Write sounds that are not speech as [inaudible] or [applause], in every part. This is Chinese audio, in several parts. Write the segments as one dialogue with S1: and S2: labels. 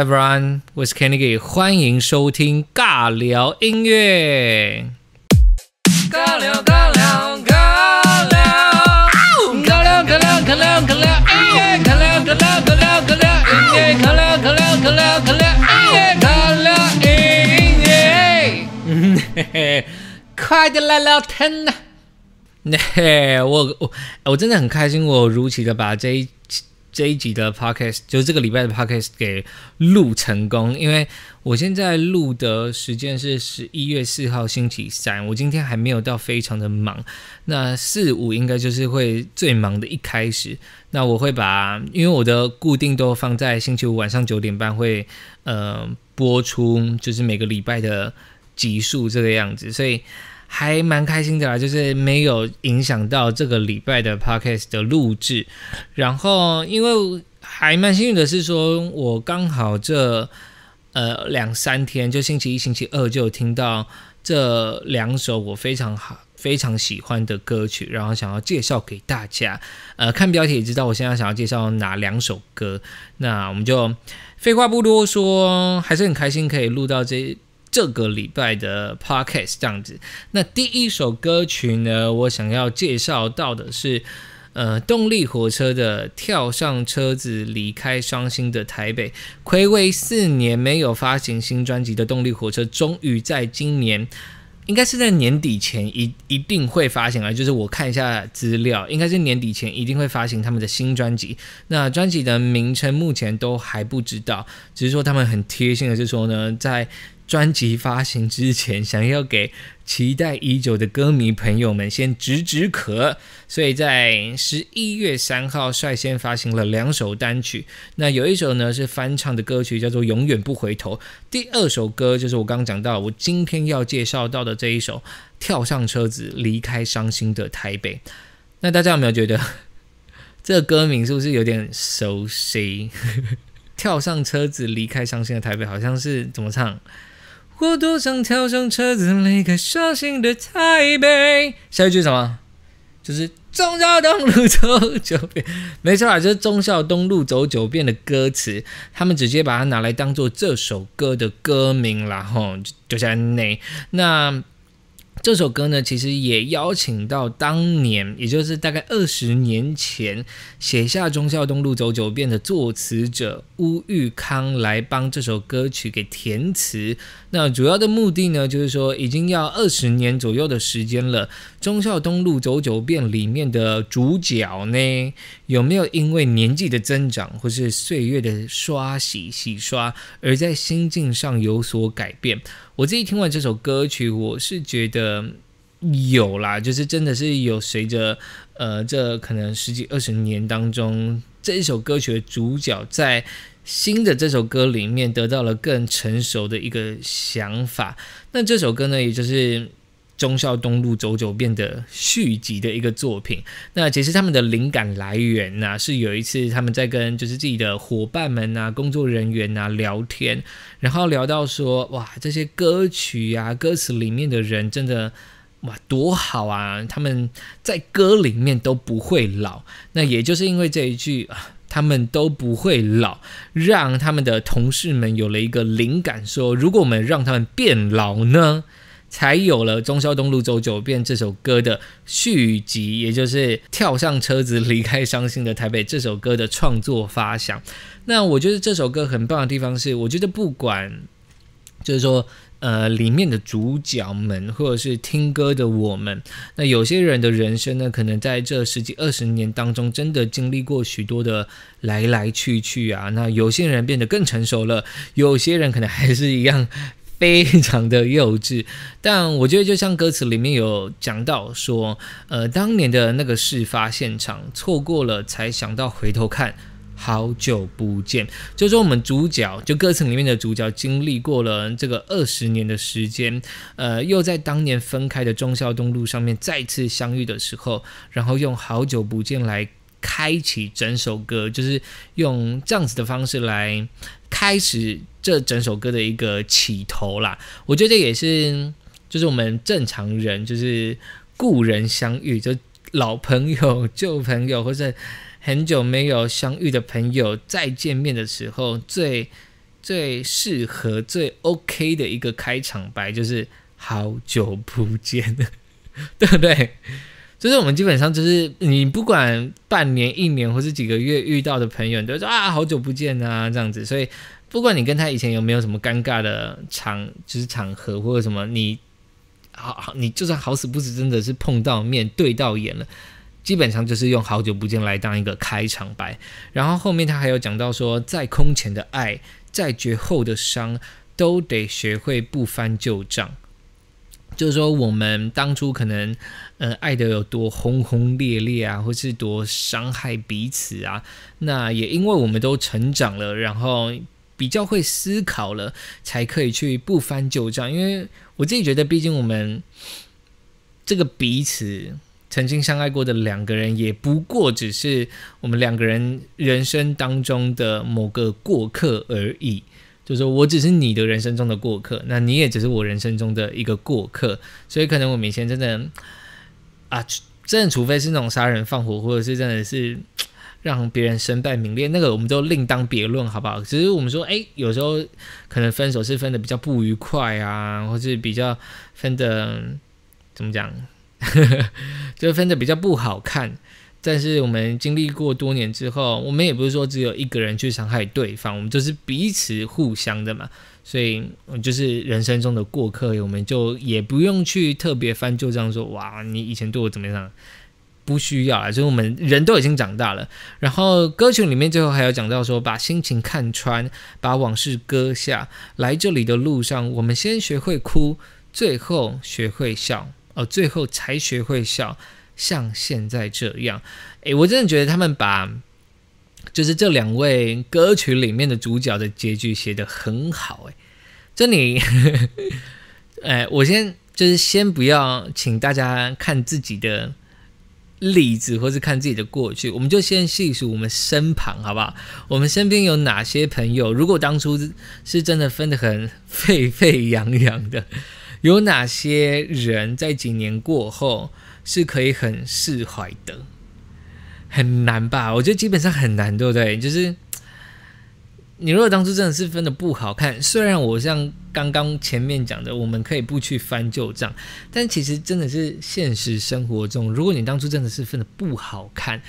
S1: Everyone，我是 Kenny，欢迎收听尬聊音乐。尬聊尬聊尬聊，尬聊尬聊尬聊尬聊，哎，尬聊尬聊尬聊尬聊，哎，尬聊尬聊尬聊尬聊，哎，尬聊音乐。快点来聊天呐！我我我真的很开心，我如期的把这一这一集的 podcast 就是这个礼拜的 podcast 给录成功，因为我现在录的时间是十一月四号星期三，我今天还没有到非常的忙，那四五应该就是会最忙的一开始，那我会把因为我的固定都放在星期五晚上九点半会呃播出，就是每个礼拜的集数这个样子，所以。还蛮开心的啦，就是没有影响到这个礼拜的 podcast 的录制。然后，因为还蛮幸运的是，说我刚好这呃两三天，就星期一、星期二就听到这两首我非常好、非常喜欢的歌曲，然后想要介绍给大家。呃，看标题也知道我现在想要介绍哪两首歌。那我们就废话不多说，还是很开心可以录到这。这个礼拜的 podcast 这样子，那第一首歌曲呢，我想要介绍到的是，呃，动力火车的《跳上车子离开伤心的台北》。暌违四年没有发行新专辑的动力火车，终于在今年，应该是在年底前一一定会发行了。就是我看一下资料，应该是年底前一定会发行他们的新专辑。那专辑的名称目前都还不知道，只是说他们很贴心的是说呢，在专辑发行之前，想要给期待已久的歌迷朋友们先止止渴，所以在十一月三号率先发行了两首单曲。那有一首呢是翻唱的歌曲，叫做《永远不回头》。第二首歌就是我刚刚讲到，我今天要介绍到的这一首《跳上车子离开伤心的台北》。那大家有没有觉得这个歌名是不是有点熟悉？跳上车子离开伤心的台北，好像是怎么唱？我多想跳上车子离开伤心的台北。下一句是什么？就是忠孝东路走九遍，没错啦，就是忠孝东路走九遍的歌词，他们直接把它拿来当做这首歌的歌名了哈，就在那那。这首歌呢，其实也邀请到当年，也就是大概二十年前写下《忠孝东路走九遍》的作词者乌玉康来帮这首歌曲给填词。那主要的目的呢，就是说已经要二十年左右的时间了，《忠孝东路走九遍》里面的主角呢，有没有因为年纪的增长或是岁月的刷洗洗刷，而在心境上有所改变？我自己听完这首歌曲，我是觉得有啦，就是真的是有随着呃这可能十几二十年当中，这一首歌曲的主角在新的这首歌里面得到了更成熟的一个想法。那这首歌呢，也就是。中孝东路走走变的续集的一个作品。那其实他们的灵感来源呢，是有一次他们在跟就是自己的伙伴们啊、工作人员啊聊天，然后聊到说：“哇，这些歌曲啊、歌词里面的人真的哇多好啊！他们在歌里面都不会老。”那也就是因为这一句啊，他们都不会老，让他们的同事们有了一个灵感，说如果我们让他们变老呢？才有了《中消东路走九遍》这首歌的续集，也就是跳上车子离开伤心的台北这首歌的创作发想。那我觉得这首歌很棒的地方是，我觉得不管就是说，呃，里面的主角们，或者是听歌的我们，那有些人的人生呢，可能在这十几二十年当中，真的经历过许多的来来去去啊。那有些人变得更成熟了，有些人可能还是一样。非常的幼稚，但我觉得就像歌词里面有讲到说，呃，当年的那个事发现场错过了，才想到回头看，好久不见。就说我们主角，就歌词里面的主角，经历过了这个二十年的时间，呃，又在当年分开的忠孝东路上面再次相遇的时候，然后用好久不见来开启整首歌，就是用这样子的方式来。开始这整首歌的一个起头啦，我觉得这也是就是我们正常人就是故人相遇，就老朋友、旧朋友，或者很久没有相遇的朋友再见面的时候，最最适合、最 OK 的一个开场白就是“好久不见”，[laughs] 对不对？就是我们基本上就是你不管半年、一年或是几个月遇到的朋友，都说啊好久不见啊这样子。所以不管你跟他以前有没有什么尴尬的场，就是场合或者什么，你好你就算好死不死真的是碰到面对到眼了，基本上就是用好久不见来当一个开场白。然后后面他还有讲到说，再空前的爱，再绝后的伤，都得学会不翻旧账。就是说，我们当初可能，呃，爱得有多轰轰烈烈啊，或是多伤害彼此啊，那也因为我们都成长了，然后比较会思考了，才可以去不翻旧账。因为我自己觉得，毕竟我们这个彼此曾经相爱过的两个人，也不过只是我们两个人人生当中的某个过客而已。就是我只是你的人生中的过客，那你也只是我人生中的一个过客，所以可能我们以前真的，啊，真的除非是那种杀人放火，或者是真的是 [tsk] 让别人身败名裂，那个我们都另当别论，好不好？其实我们说，哎，有时候可能分手是分的比较不愉快啊，或是比较分的怎么讲，[laughs] 就分的比较不好看。但是我们经历过多年之后，我们也不是说只有一个人去伤害对方，我们就是彼此互相的嘛，所以就是人生中的过客，我们就也不用去特别翻，旧账，说哇，你以前对我怎么样？不需要啊，就是我们人都已经长大了。然后歌曲里面最后还有讲到说，把心情看穿，把往事搁下来。这里的路上，我们先学会哭，最后学会笑，哦，最后才学会笑。像现在这样，哎，我真的觉得他们把，就是这两位歌曲里面的主角的结局写得很好，哎，这里，哎，我先就是先不要，请大家看自己的例子，或是看自己的过去，我们就先细数我们身旁，好不好？我们身边有哪些朋友？如果当初是真的分的很沸沸扬扬的，有哪些人在几年过后？是可以很释怀的，很难吧？我觉得基本上很难，对不对？就是你如果当初真的是分的不好看，虽然我像刚刚前面讲的，我们可以不去翻旧账，但其实真的是现实生活中，如果你当初真的是分的不好看，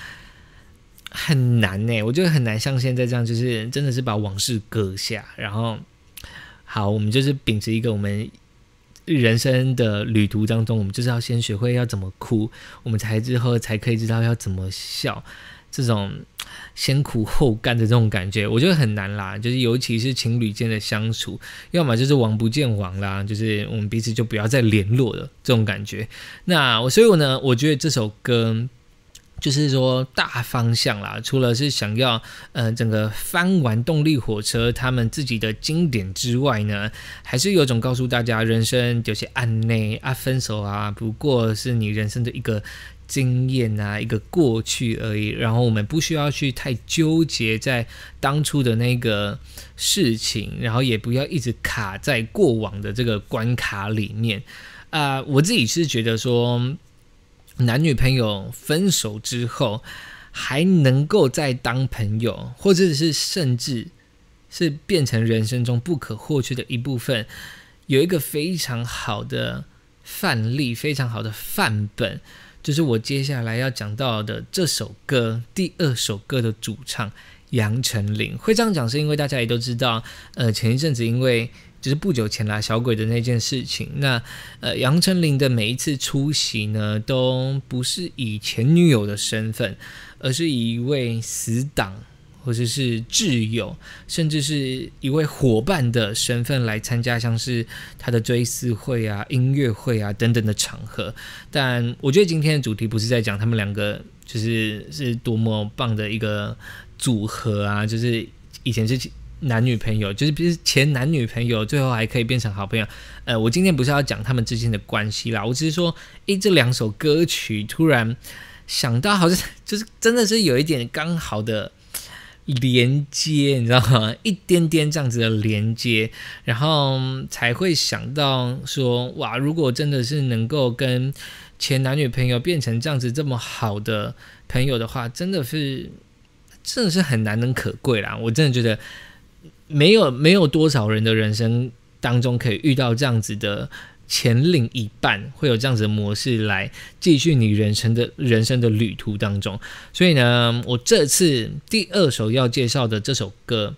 S1: 很难呢。我觉得很难像现在这样，就是真的是把往事搁下，然后好，我们就是秉持一个我们。人生的旅途当中，我们就是要先学会要怎么哭，我们才之后才可以知道要怎么笑。这种先苦后甘的这种感觉，我觉得很难啦。就是尤其是情侣间的相处，要么就是王不见王啦，就是我们彼此就不要再联络了这种感觉。那我所以，我呢，我觉得这首歌。就是说大方向啦，除了是想要，呃整个翻完动力火车他们自己的经典之外呢，还是有种告诉大家，人生有些暗内啊，分手啊，不过是你人生的一个经验啊，一个过去而已。然后我们不需要去太纠结在当初的那个事情，然后也不要一直卡在过往的这个关卡里面。啊，我自己是觉得说。男女朋友分手之后，还能够再当朋友，或者是甚至是变成人生中不可或缺的一部分，有一个非常好的范例，非常好的范本，就是我接下来要讲到的这首歌，第二首歌的主唱杨丞琳。会这样讲，是因为大家也都知道，呃，前一阵子因为。就是不久前啦，小鬼的那件事情。那呃，杨丞琳的每一次出席呢，都不是以前女友的身份，而是以一位死党或者是挚友，甚至是一位伙伴的身份来参加，像是他的追思会啊、音乐会啊等等的场合。但我觉得今天的主题不是在讲他们两个，就是是多么棒的一个组合啊，就是以前是。男女朋友就是比如前男女朋友，最后还可以变成好朋友。呃，我今天不是要讲他们之间的关系啦，我只是说，诶，这两首歌曲突然想到，好像 [laughs] 就是真的是有一点刚好的连接，你知道吗？一点点这样子的连接，然后才会想到说，哇，如果真的是能够跟前男女朋友变成这样子这么好的朋友的话，真的是真的是很难能可贵啦！我真的觉得。没有没有多少人的人生当中可以遇到这样子的前另一半，会有这样子的模式来继续你人生的人生的旅途当中。所以呢，我这次第二首要介绍的这首歌，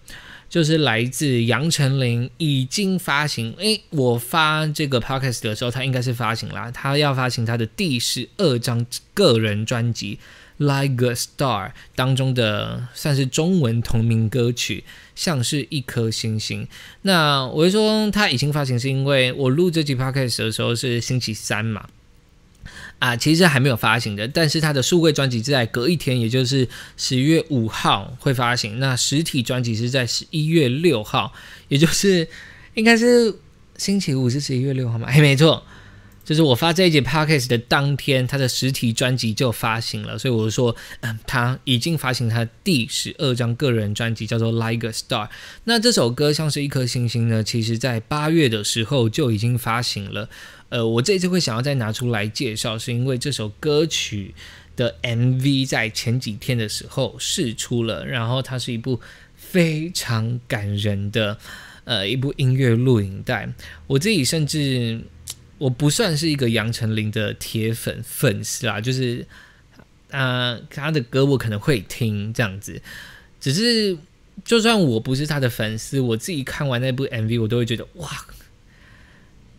S1: 就是来自杨丞琳，已经发行。诶，我发这个 podcast 的时候，他应该是发行啦。他要发行他的第十二张个人专辑。Like a Star 当中的算是中文同名歌曲，像是一颗星星。那我就说他已经发行，是因为我录这集 Podcast 的时候是星期三嘛。啊，其实还没有发行的，但是他的数位专辑是在隔一天，也就是十月五号会发行。那实体专辑是在十一月六号，也就是应该是星期五是十一月六号嘛？哎，没错。就是我发这一集 podcast 的当天，他的实体专辑就发行了，所以我就说，嗯，他已经发行他第十二张个人专辑，叫做《Like a Star》。那这首歌像是一颗星星呢，其实在八月的时候就已经发行了。呃，我这次会想要再拿出来介绍，是因为这首歌曲的 MV 在前几天的时候试出了，然后它是一部非常感人的，呃，一部音乐录影带。我自己甚至。我不算是一个杨丞琳的铁粉粉丝啦，就是，呃，他的歌我可能会听这样子，只是就算我不是他的粉丝，我自己看完那部 MV，我都会觉得哇。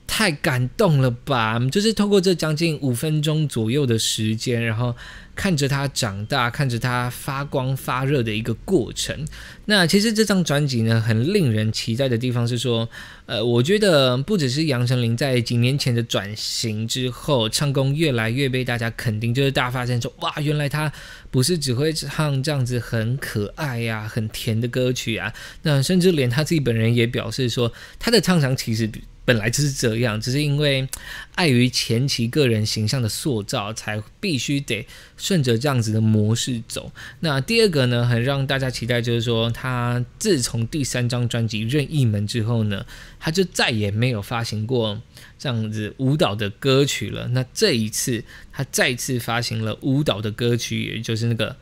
S1: 太感动了吧！就是透过这将近五分钟左右的时间，然后看着他长大，看着他发光发热的一个过程。那其实这张专辑呢，很令人期待的地方是说，呃，我觉得不只是杨丞琳在几年前的转型之后，唱功越来越被大家肯定，就是大家发现说，哇，原来他不是只会唱这样子很可爱呀、很甜的歌曲啊。那甚至连他自己本人也表示说，他的唱腔其实。本来就是这样，只是因为碍于前期个人形象的塑造，才必须得顺着这样子的模式走。那第二个呢，很让大家期待，就是说他自从第三张专辑《任意门》之后呢，他就再也没有发行过这样子舞蹈的歌曲了。那这一次，他再次发行了舞蹈的歌曲，也就是那个。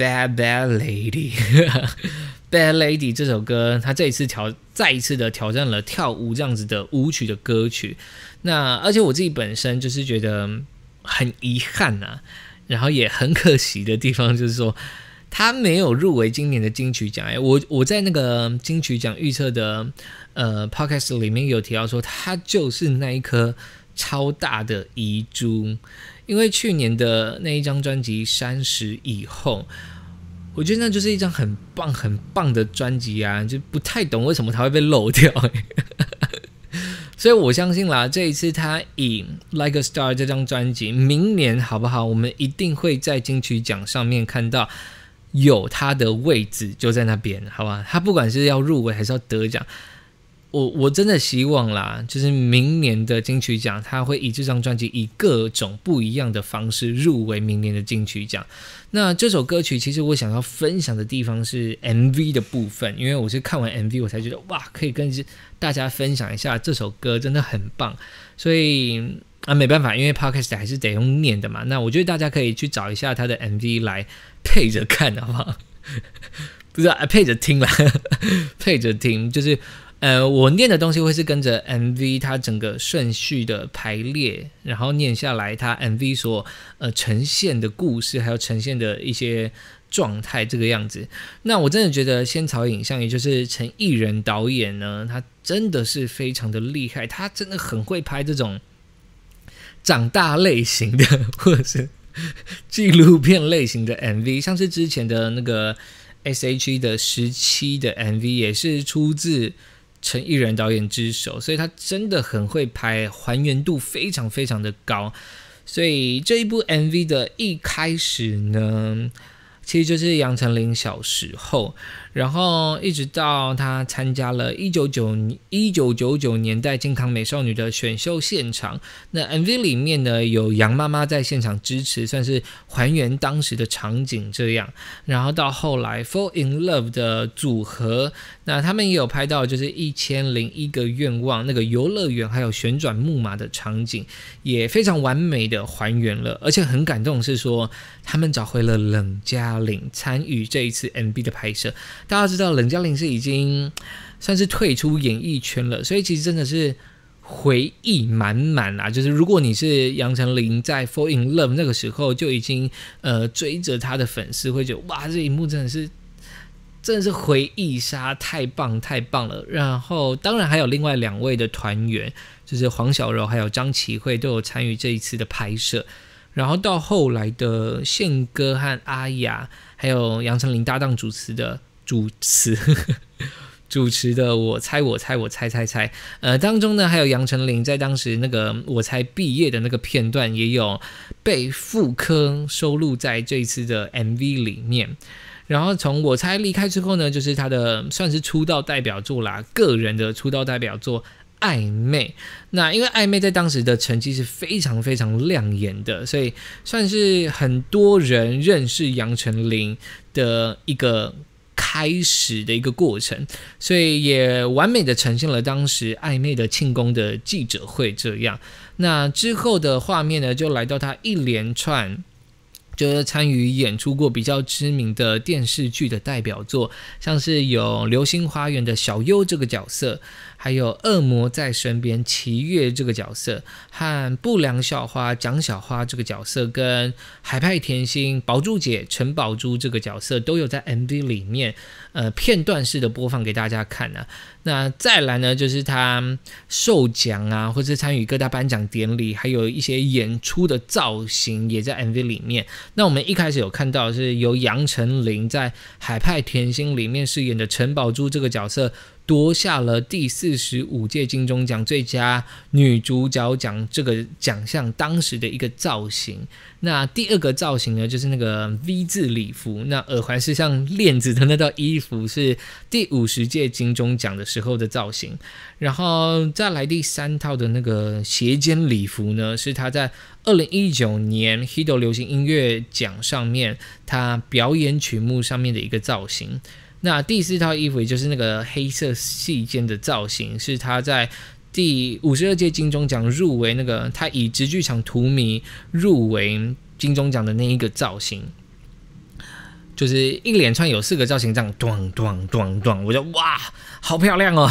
S1: Bad, bad lady, [laughs] bad lady 这首歌，他这一次挑再一次的挑战了跳舞这样子的舞曲的歌曲。那而且我自己本身就是觉得很遗憾呐，然后也很可惜的地方就是说，他没有入围今年的金曲奖。哎，我我在那个金曲奖预测的呃 podcast 里面有提到说，他就是那一颗超大的遗珠。因为去年的那一张专辑《三十以后》，我觉得那就是一张很棒很棒的专辑啊，就不太懂为什么它会被漏掉。[laughs] 所以我相信啦，这一次他以《Like a Star》这张专辑，明年好不好？我们一定会在金曲奖上面看到有他的位置，就在那边，好吧？他不管是要入围还是要得奖。我我真的希望啦，就是明年的金曲奖，他会以这张专辑以各种不一样的方式入围明年的金曲奖。那这首歌曲其实我想要分享的地方是 MV 的部分，因为我是看完 MV 我才觉得哇，可以跟大家分享一下这首歌真的很棒。所以啊，没办法，因为 Podcast 还是得用念的嘛。那我觉得大家可以去找一下他的 MV 来配着看，好不好？[laughs] 不是啊，配着听啦，[laughs] 配着听就是。呃，我念的东西会是跟着 MV 它整个顺序的排列，然后念下来它 MV 所呃呈现的故事，还有呈现的一些状态这个样子。那我真的觉得仙草影像，也就是陈艺人导演呢，他真的是非常的厉害，他真的很会拍这种长大类型的，或者是纪录片类型的 MV。像是之前的那个 S.H.E 的十七的 MV，也是出自。陈艺人导演之手，所以他真的很会拍，还原度非常非常的高。所以这一部 MV 的一开始呢，其实就是杨丞琳小时候。然后一直到他参加了一九九一九九九年代健康美少女的选秀现场，那 MV 里面呢有杨妈妈在现场支持，算是还原当时的场景这样。然后到后来 Fall in Love 的组合，那他们也有拍到就是一千零一个愿望那个游乐园还有旋转木马的场景，也非常完美的还原了，而且很感动是说他们找回了冷嘉玲参与这一次 MV 的拍摄。大家知道，冷家玲是已经 [tsk] 算是退出演艺圈了，所以其实真的是回忆满满啊！就是如果你是杨丞琳在《Fall in Love》那个时候就已经呃追着他的粉丝，会觉得哇，这一幕真的是真的是回忆杀，太棒太棒了。然后当然还有另外两位的团员，就是黄小柔还有张琪慧都有参与这一次的拍摄。然后到后来的宪哥和阿雅，还有杨丞琳搭档主持的。主持 [laughs] 主持的，我猜我猜我猜猜猜，呃，当中呢还有杨丞琳，在当时那个我猜毕业的那个片段也有被复刻收录在这一次的 MV 里面。然后从我猜离开之后呢，就是他的算是出道代表作啦，个人的出道代表作《暧昧》。那因为《暧昧》在当时的成绩是非常非常亮眼的，所以算是很多人认识杨丞琳的一个。开始的一个过程，所以也完美的呈现了当时暧昧的庆功的记者会这样。那之后的画面呢，就来到他一连串就是参与演出过比较知名的电视剧的代表作，像是有《流星花园》的小优这个角色。还有恶魔在身边，齐月这个角色和不良校花蒋小花这个角色，跟海派甜心宝珠姐陈宝珠这个角色都有在 MV 里面，呃，片段式的播放给大家看呢。那再来呢，就是他受奖啊，或者参与各大颁奖典礼，还有一些演出的造型也在 MV 里面。那我们一开始有看到是由杨丞琳在海派甜心里面饰演的陈宝珠这个角色。夺下了第四十五届金钟奖最佳女主角奖这个奖项，当时的一个造型。那第二个造型呢，就是那个 V 字礼服，那耳环是像链子的那套衣服，是第五十届金钟奖的时候的造型。然后再来第三套的那个斜肩礼服呢，是她在二零一九年 h i d o 流行音乐奖上面她表演曲目上面的一个造型。那第四套衣服也就是那个黑色细肩的造型，是他在第五十二届金钟奖入围那个，他以直剧场图迷入围金钟奖的那一个造型，就是一连串有四个造型这样，咚咚咚咚，我就哇，好漂亮哦。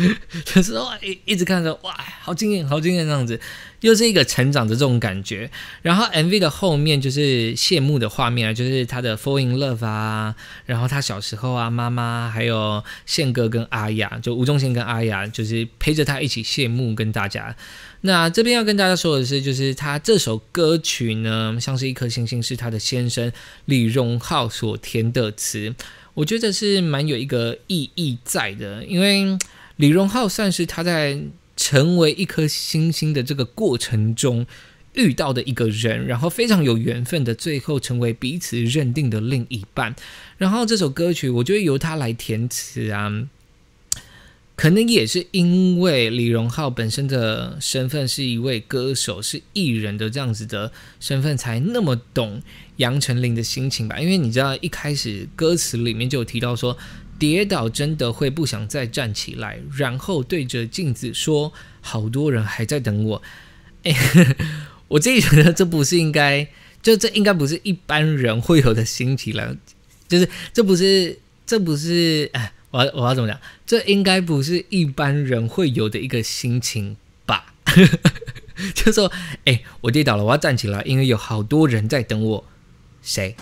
S1: [laughs] 就是哇，一一直看着哇，好惊艳，好惊艳，这样子，又是一个成长的这种感觉。然后 MV 的后面就是谢幕的画面啊，就是他的《falling love》啊，然后他小时候啊，妈妈还有宪哥跟阿雅，就吴宗宪跟阿雅，就是陪着他一起谢幕跟大家。那这边要跟大家说的是，就是他这首歌曲呢，像是一颗星星，是他的先生李荣浩所填的词，我觉得是蛮有一个意义在的，因为。李荣浩算是他在成为一颗星星的这个过程中遇到的一个人，然后非常有缘分的，最后成为彼此认定的另一半。然后这首歌曲，我觉得由他来填词啊，可能也是因为李荣浩本身的身份是一位歌手、是艺人的这样子的身份，才那么懂杨丞琳的心情吧。因为你知道一开始歌词里面就有提到说。跌倒真的会不想再站起来，然后对着镜子说：“好多人还在等我。” [laughs] 我自己觉得这不是应该，就这应该不是一般人会有的心情了。就是这不是，这不是，哎，我要我要怎么讲？这应该不是一般人会有的一个心情吧？[laughs] 就说，哎，我跌倒了，我要站起来，因为有好多人在等我。谁？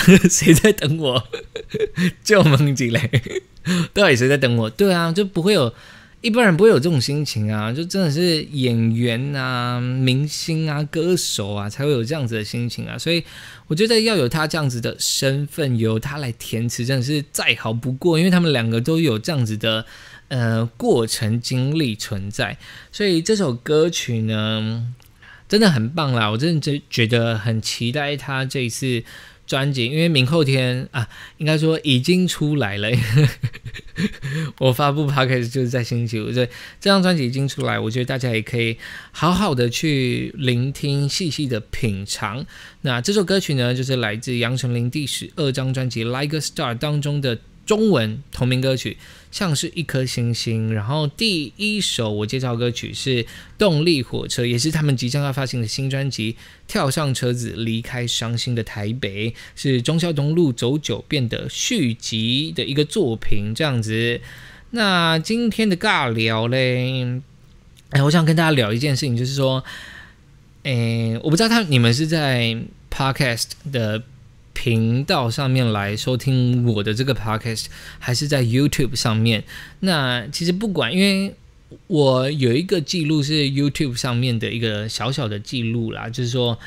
S1: [laughs] 谁在等我？[laughs] 就蒙子雷，[laughs] 到底谁在等我？对啊，就不会有一般人不会有这种心情啊！就真的是演员啊、明星啊、歌手啊，才会有这样子的心情啊！所以我觉得要有他这样子的身份，由他来填词，真的是再好不过，因为他们两个都有这样子的呃过程经历存在，所以这首歌曲呢，真的很棒啦！我真的觉觉得很期待他这一次。专辑，因为明后天啊，应该说已经出来了。[laughs] 我发布 podcast 就是在星期五，所以这张专辑已经出来，我觉得大家也可以好好的去聆听，细细的品尝。那这首歌曲呢，就是来自杨丞琳第十二张专辑《Like a Star》当中的。中文同名歌曲，像是一颗星星。然后第一首我介绍歌曲是《动力火车》，也是他们即将要发行的新专辑。跳上车子离开伤心的台北，是中宵东路走九遍的续集的一个作品。这样子，那今天的尬聊嘞，哎，我想跟大家聊一件事情，就是说，哎，我不知道他你们是在 Podcast 的。频道上面来收听我的这个 podcast，还是在 YouTube 上面？那其实不管，因为我有一个记录是 YouTube 上面的一个小小的记录啦，就是说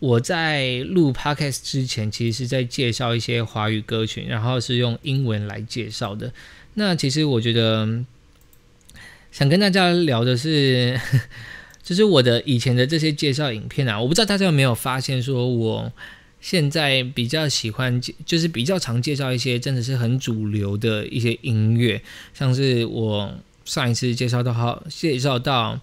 S1: 我在录 podcast 之前，其实是在介绍一些华语歌曲，然后是用英文来介绍的。那其实我觉得想跟大家聊的是，[laughs] 就是我的以前的这些介绍影片啊，我不知道大家有没有发现，说我。现在比较喜欢介，就是比较常介绍一些真的是很主流的一些音乐，像是我上一次介绍到好，介绍到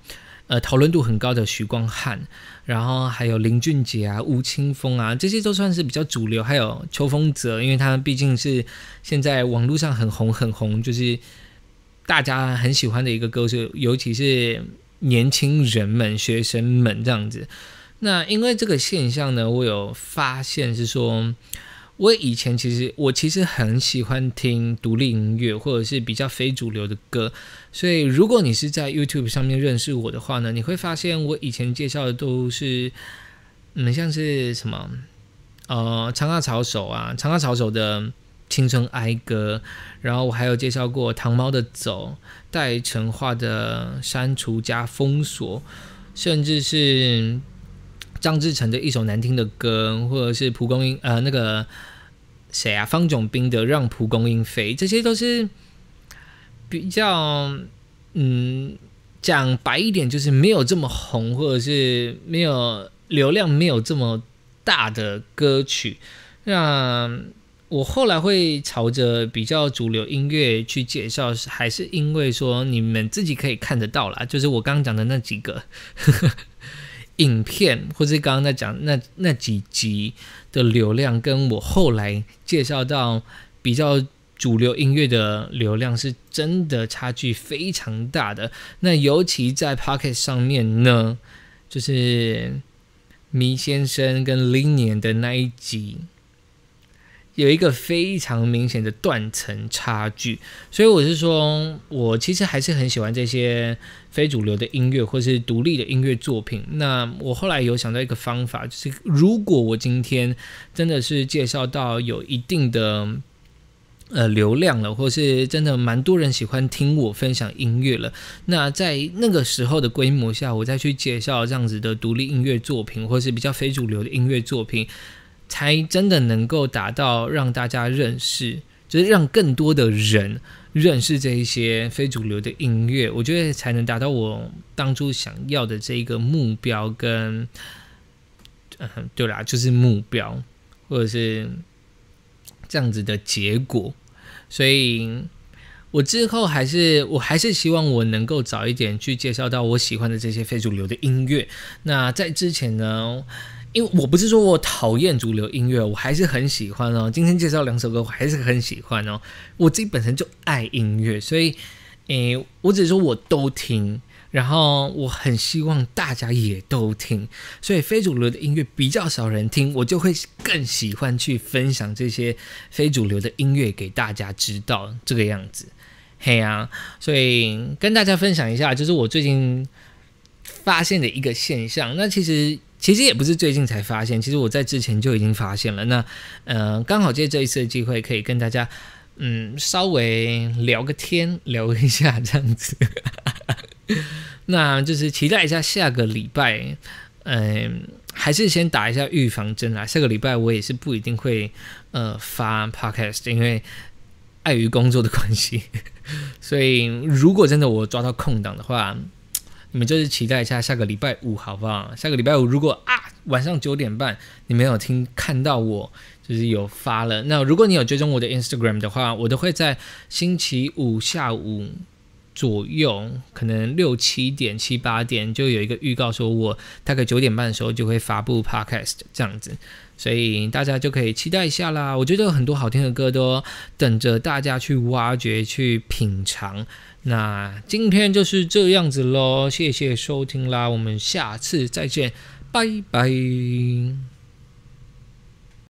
S1: 呃讨论度很高的徐光汉，然后还有林俊杰啊、吴青峰啊，这些都算是比较主流。还有邱风泽，因为他毕竟是现在网络上很红很红，就是大家很喜欢的一个歌手，尤其是年轻人们、学生们这样子。那因为这个现象呢，我有发现是说，我以前其实我其实很喜欢听独立音乐或者是比较非主流的歌，所以如果你是在 YouTube 上面认识我的话呢，你会发现我以前介绍的都是，嗯，像是什么呃，长发潮手啊，长发潮手的青春哀歌，然后我还有介绍过糖猫的走，戴城化的删除加封锁，甚至是。张志成的一首难听的歌，或者是蒲公英，呃，那个谁啊，方炯斌的《让蒲公英飞》，这些都是比较，嗯，讲白一点，就是没有这么红，或者是没有流量，没有这么大的歌曲。那我后来会朝着比较主流音乐去介绍，还是因为说你们自己可以看得到啦，就是我刚刚讲的那几个。呵呵影片或是刚刚在讲那那几集的流量，跟我后来介绍到比较主流音乐的流量，是真的差距非常大的。那尤其在 Pocket 上面呢，就是迷先生跟 Linian 的那一集。有一个非常明显的断层差距，所以我是说，我其实还是很喜欢这些非主流的音乐或是独立的音乐作品。那我后来有想到一个方法，就是如果我今天真的是介绍到有一定的呃流量了，或是真的蛮多人喜欢听我分享音乐了，那在那个时候的规模下，我再去介绍这样子的独立音乐作品或是比较非主流的音乐作品。才真的能够达到让大家认识，就是让更多的人认识这一些非主流的音乐，我觉得才能达到我当初想要的这个目标跟，嗯，对啦，就是目标或者是这样子的结果。所以我之后还是我还是希望我能够早一点去介绍到我喜欢的这些非主流的音乐。那在之前呢？因为我不是说我讨厌主流音乐，我还是很喜欢哦。今天介绍两首歌，我还是很喜欢哦。我自己本身就爱音乐，所以诶，我只是说我都听，然后我很希望大家也都听。所以非主流的音乐比较少人听，我就会更喜欢去分享这些非主流的音乐给大家知道这个样子。嘿呀，所以跟大家分享一下，就是我最近发现的一个现象。那其实。其实也不是最近才发现，其实我在之前就已经发现了。那，嗯，刚好借这一次的机会，可以跟大家，嗯，稍微聊个天，[laughs] 聊一下这样子。[laughs] 那就是期待一下下个礼拜，嗯，还是先打一下预防针啊。下个礼拜我也是不一定会，呃，发 podcast，因为碍于工作的关系。[laughs] 所以如果真的我抓到空档的话。你们就是期待一下下个礼拜五，好不好？下个礼拜五，如果啊晚上九点半，你们有听看到我就是有发了，那如果你有追踪我的 Instagram 的话，我都会在星期五下午左右，可能六七点、七八点就有一个预告，说我大概九点半的时候就会发布 Podcast 这样子。所以大家就可以期待一下啦！我觉得很多好听的歌都等着大家去挖掘、去品尝。那今天就是这样子喽，谢谢收听啦，我们下次再见，拜拜。